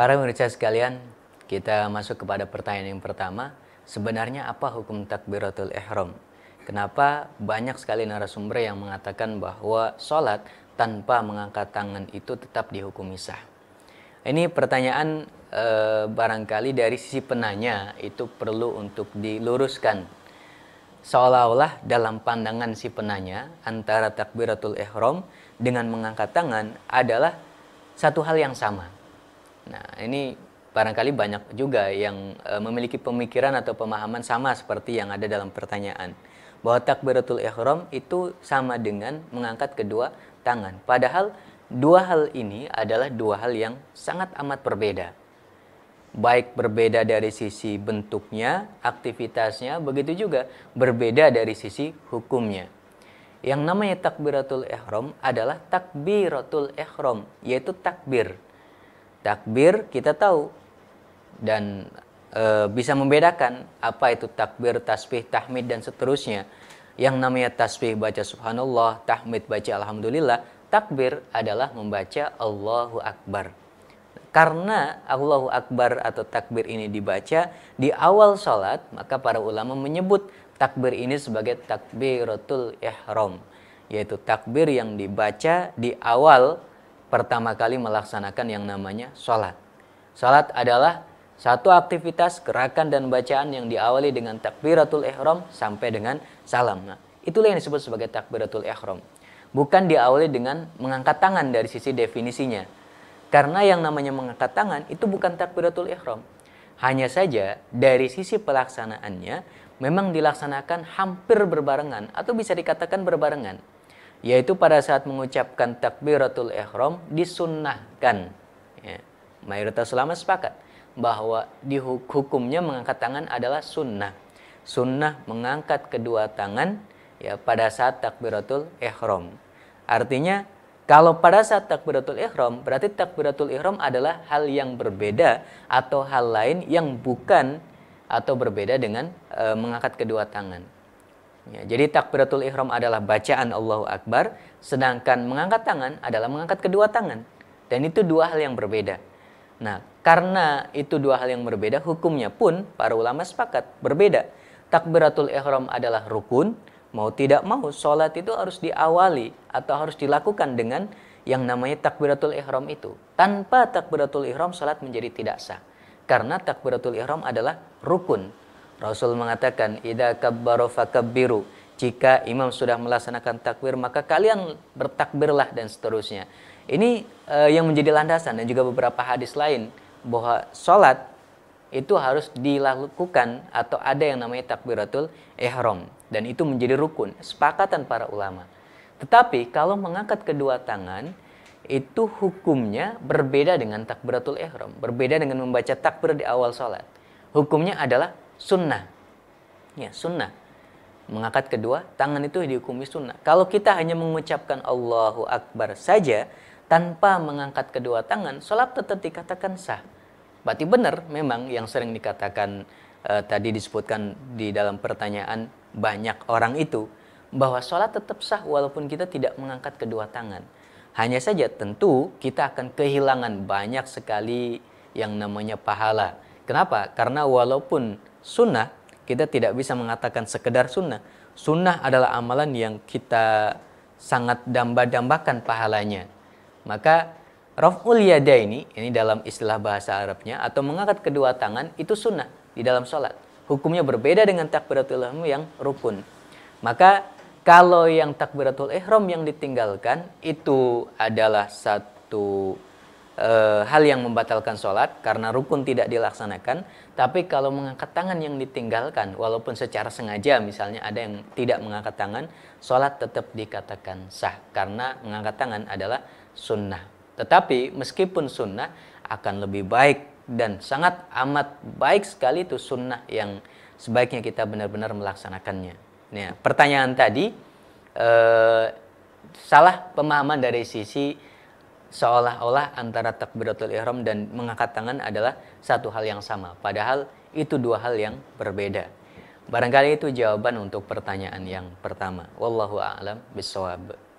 Para pemirsa sekalian, kita masuk kepada pertanyaan yang pertama. Sebenarnya apa hukum takbiratul ihram? Kenapa banyak sekali narasumber yang mengatakan bahwa sholat tanpa mengangkat tangan itu tetap dihukum sah? Ini pertanyaan e, barangkali dari sisi penanya itu perlu untuk diluruskan. Seolah-olah dalam pandangan si penanya antara takbiratul ihram dengan mengangkat tangan adalah satu hal yang sama Nah, ini barangkali banyak juga yang e, memiliki pemikiran atau pemahaman sama seperti yang ada dalam pertanyaan bahwa takbiratul ihram itu sama dengan mengangkat kedua tangan. Padahal dua hal ini adalah dua hal yang sangat amat berbeda. Baik berbeda dari sisi bentuknya, aktivitasnya, begitu juga berbeda dari sisi hukumnya. Yang namanya takbiratul ihram adalah takbiratul ihram, yaitu takbir takbir kita tahu dan e, bisa membedakan apa itu takbir, tasbih, tahmid dan seterusnya. Yang namanya tasbih baca subhanallah, tahmid baca alhamdulillah, takbir adalah membaca Allahu Akbar. Karena Allahu Akbar atau takbir ini dibaca di awal salat, maka para ulama menyebut takbir ini sebagai takbiratul ihram, yaitu takbir yang dibaca di awal pertama kali melaksanakan yang namanya sholat. Sholat adalah satu aktivitas gerakan dan bacaan yang diawali dengan takbiratul ihram sampai dengan salam. Nah, itulah yang disebut sebagai takbiratul ihram. Bukan diawali dengan mengangkat tangan dari sisi definisinya. Karena yang namanya mengangkat tangan itu bukan takbiratul ihram. Hanya saja dari sisi pelaksanaannya memang dilaksanakan hampir berbarengan atau bisa dikatakan berbarengan yaitu pada saat mengucapkan takbiratul ihram disunnahkan. Ya. Mayoritas ulama sepakat bahwa di hukumnya mengangkat tangan adalah sunnah. Sunnah mengangkat kedua tangan ya pada saat takbiratul ihram. Artinya kalau pada saat takbiratul ihram berarti takbiratul ihram adalah hal yang berbeda atau hal lain yang bukan atau berbeda dengan e, mengangkat kedua tangan. Ya, jadi takbiratul ihram adalah bacaan Allahu Akbar, sedangkan mengangkat tangan adalah mengangkat kedua tangan. Dan itu dua hal yang berbeda. Nah, karena itu dua hal yang berbeda, hukumnya pun para ulama sepakat berbeda. Takbiratul ihram adalah rukun, mau tidak mau sholat itu harus diawali atau harus dilakukan dengan yang namanya takbiratul ihram itu. Tanpa takbiratul ihram sholat menjadi tidak sah. Karena takbiratul ihram adalah rukun, Rasul mengatakan, "Idza kabbaro fakabbiru." Jika imam sudah melaksanakan takbir, maka kalian bertakbirlah dan seterusnya. Ini e, yang menjadi landasan dan juga beberapa hadis lain bahwa sholat itu harus dilakukan atau ada yang namanya takbiratul ihram dan itu menjadi rukun sepakatan para ulama. Tetapi kalau mengangkat kedua tangan itu hukumnya berbeda dengan takbiratul ihram, berbeda dengan membaca takbir di awal sholat. Hukumnya adalah sunnah. Ya, sunnah. Mengangkat kedua tangan itu dihukumi sunnah. Kalau kita hanya mengucapkan Allahu Akbar saja tanpa mengangkat kedua tangan, sholat tetap dikatakan sah. Berarti benar memang yang sering dikatakan eh, tadi disebutkan di dalam pertanyaan banyak orang itu bahwa sholat tetap sah walaupun kita tidak mengangkat kedua tangan. Hanya saja tentu kita akan kehilangan banyak sekali yang namanya pahala. Kenapa? Karena walaupun sunnah, kita tidak bisa mengatakan sekedar sunnah. Sunnah adalah amalan yang kita sangat damba-dambakan pahalanya. Maka raf'ul yada ini, ini dalam istilah bahasa Arabnya, atau mengangkat kedua tangan, itu sunnah di dalam sholat. Hukumnya berbeda dengan takbiratul ihram yang rukun. Maka kalau yang takbiratul ihram yang ditinggalkan, itu adalah satu e, hal yang membatalkan sholat karena rukun tidak dilaksanakan. Tapi kalau mengangkat tangan yang ditinggalkan, walaupun secara sengaja misalnya ada yang tidak mengangkat tangan, sholat tetap dikatakan sah karena mengangkat tangan adalah sunnah. Tetapi meskipun sunnah akan lebih baik dan sangat amat baik sekali itu sunnah yang sebaiknya kita benar-benar melaksanakannya. Nah, pertanyaan tadi eh, salah pemahaman dari sisi seolah-olah antara takbiratul ihram dan mengangkat tangan adalah satu hal yang sama padahal itu dua hal yang berbeda barangkali itu jawaban untuk pertanyaan yang pertama wallahu a'lam bisawab